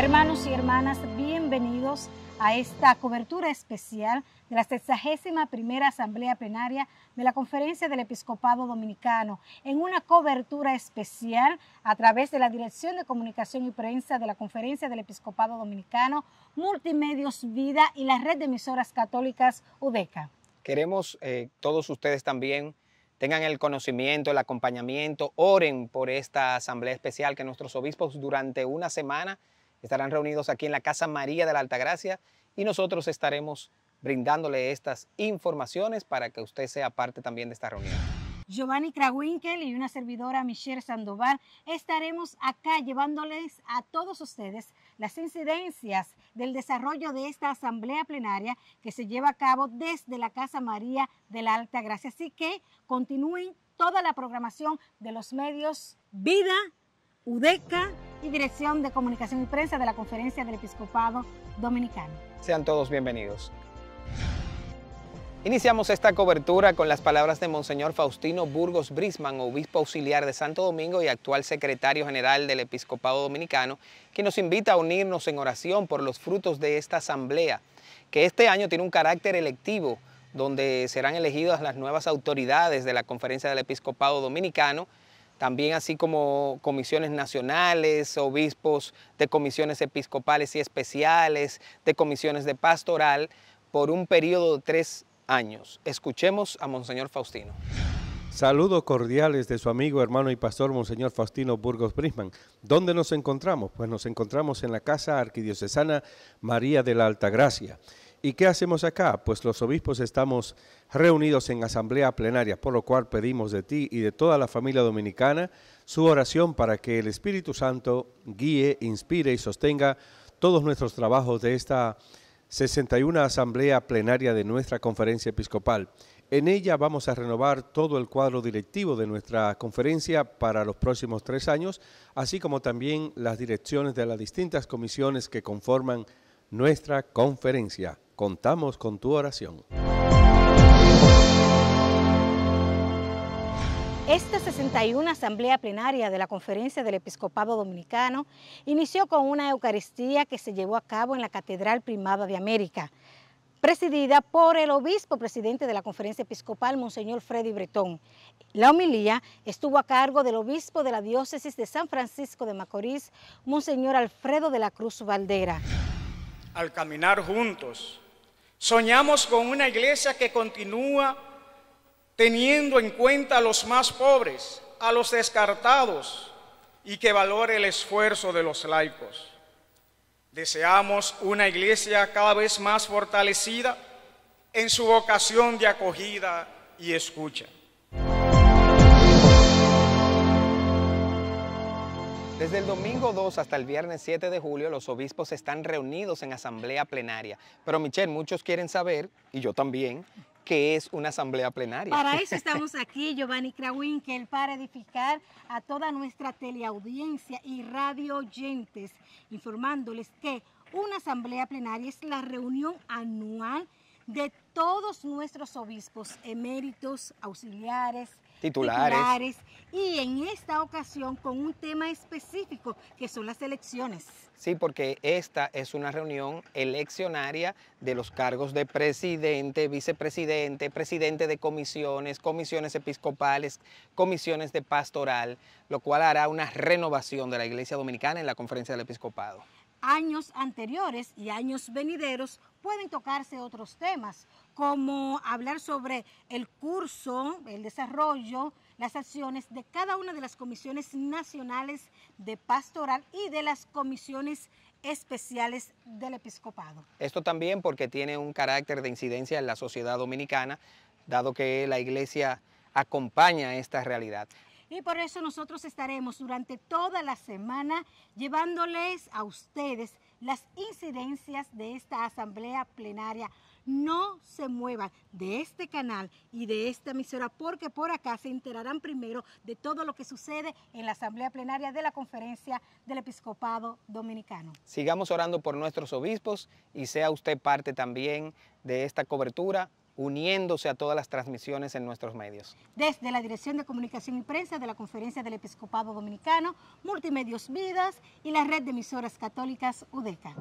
Hermanos y hermanas, bienvenidos a esta cobertura especial de la 61 primera Asamblea Plenaria de la Conferencia del Episcopado Dominicano, en una cobertura especial a través de la Dirección de Comunicación y Prensa de la Conferencia del Episcopado Dominicano, Multimedios Vida y la Red de Emisoras Católicas UDECA. Queremos eh, todos ustedes también tengan el conocimiento, el acompañamiento, oren por esta asamblea especial que nuestros obispos durante una semana estarán reunidos aquí en la Casa María de la Altagracia y nosotros estaremos brindándole estas informaciones para que usted sea parte también de esta reunión. Giovanni Krawinkel y una servidora Michelle Sandoval estaremos acá llevándoles a todos ustedes las incidencias del desarrollo de esta asamblea plenaria que se lleva a cabo desde la Casa María de la Alta Gracia. Así que continúen toda la programación de los medios Vida UDECA y Dirección de Comunicación y Prensa de la Conferencia del Episcopado Dominicano. Sean todos bienvenidos. Iniciamos esta cobertura con las palabras de Monseñor Faustino Burgos Brisman, obispo auxiliar de Santo Domingo y actual secretario general del Episcopado Dominicano, que nos invita a unirnos en oración por los frutos de esta asamblea, que este año tiene un carácter electivo, donde serán elegidas las nuevas autoridades de la Conferencia del Episcopado Dominicano, también así como comisiones nacionales, obispos de comisiones episcopales y especiales, de comisiones de pastoral, por un periodo de tres años. Escuchemos a Monseñor Faustino. Saludos cordiales de su amigo, hermano y pastor, Monseñor Faustino Burgos Brisman. ¿Dónde nos encontramos? Pues nos encontramos en la Casa Arquidiocesana María de la Altagracia. ¿Y qué hacemos acá? Pues los obispos estamos reunidos en asamblea plenaria, por lo cual pedimos de ti y de toda la familia dominicana su oración para que el Espíritu Santo guíe, inspire y sostenga todos nuestros trabajos de esta 61 asamblea plenaria de nuestra conferencia episcopal. En ella vamos a renovar todo el cuadro directivo de nuestra conferencia para los próximos tres años, así como también las direcciones de las distintas comisiones que conforman nuestra conferencia. Contamos con tu oración. Esta 61 Asamblea Plenaria de la Conferencia del Episcopado Dominicano inició con una Eucaristía que se llevó a cabo en la Catedral Primada de América, presidida por el obispo presidente de la Conferencia Episcopal, Monseñor Freddy Bretón. La homilía estuvo a cargo del obispo de la diócesis de San Francisco de Macorís, Monseñor Alfredo de la Cruz Valdera. Al caminar juntos, Soñamos con una iglesia que continúa teniendo en cuenta a los más pobres, a los descartados y que valore el esfuerzo de los laicos. Deseamos una iglesia cada vez más fortalecida en su vocación de acogida y escucha. Desde el domingo 2 hasta el viernes 7 de julio los obispos están reunidos en asamblea plenaria. Pero Michelle, muchos quieren saber, y yo también, qué es una asamblea plenaria. Para eso estamos aquí, Giovanni Krawinkel, para edificar a toda nuestra teleaudiencia y radio oyentes, informándoles que una asamblea plenaria es la reunión anual de todos nuestros obispos, eméritos, auxiliares, titulares. y en esta ocasión con un tema específico que son las elecciones. Sí, porque esta es una reunión eleccionaria de los cargos de presidente, vicepresidente, presidente de comisiones, comisiones episcopales, comisiones de pastoral, lo cual hará una renovación de la Iglesia Dominicana en la Conferencia del Episcopado años anteriores y años venideros pueden tocarse otros temas, como hablar sobre el curso, el desarrollo, las acciones de cada una de las comisiones nacionales de pastoral y de las comisiones especiales del episcopado. Esto también porque tiene un carácter de incidencia en la sociedad dominicana, dado que la iglesia acompaña esta realidad. Y por eso nosotros estaremos durante toda la semana llevándoles a ustedes las incidencias de esta asamblea plenaria. No se muevan de este canal y de esta emisora porque por acá se enterarán primero de todo lo que sucede en la asamblea plenaria de la conferencia del episcopado dominicano. Sigamos orando por nuestros obispos y sea usted parte también de esta cobertura uniéndose a todas las transmisiones en nuestros medios. Desde la Dirección de Comunicación y Prensa de la Conferencia del Episcopado Dominicano, Multimedios Vidas y la Red de Emisoras Católicas UDECA.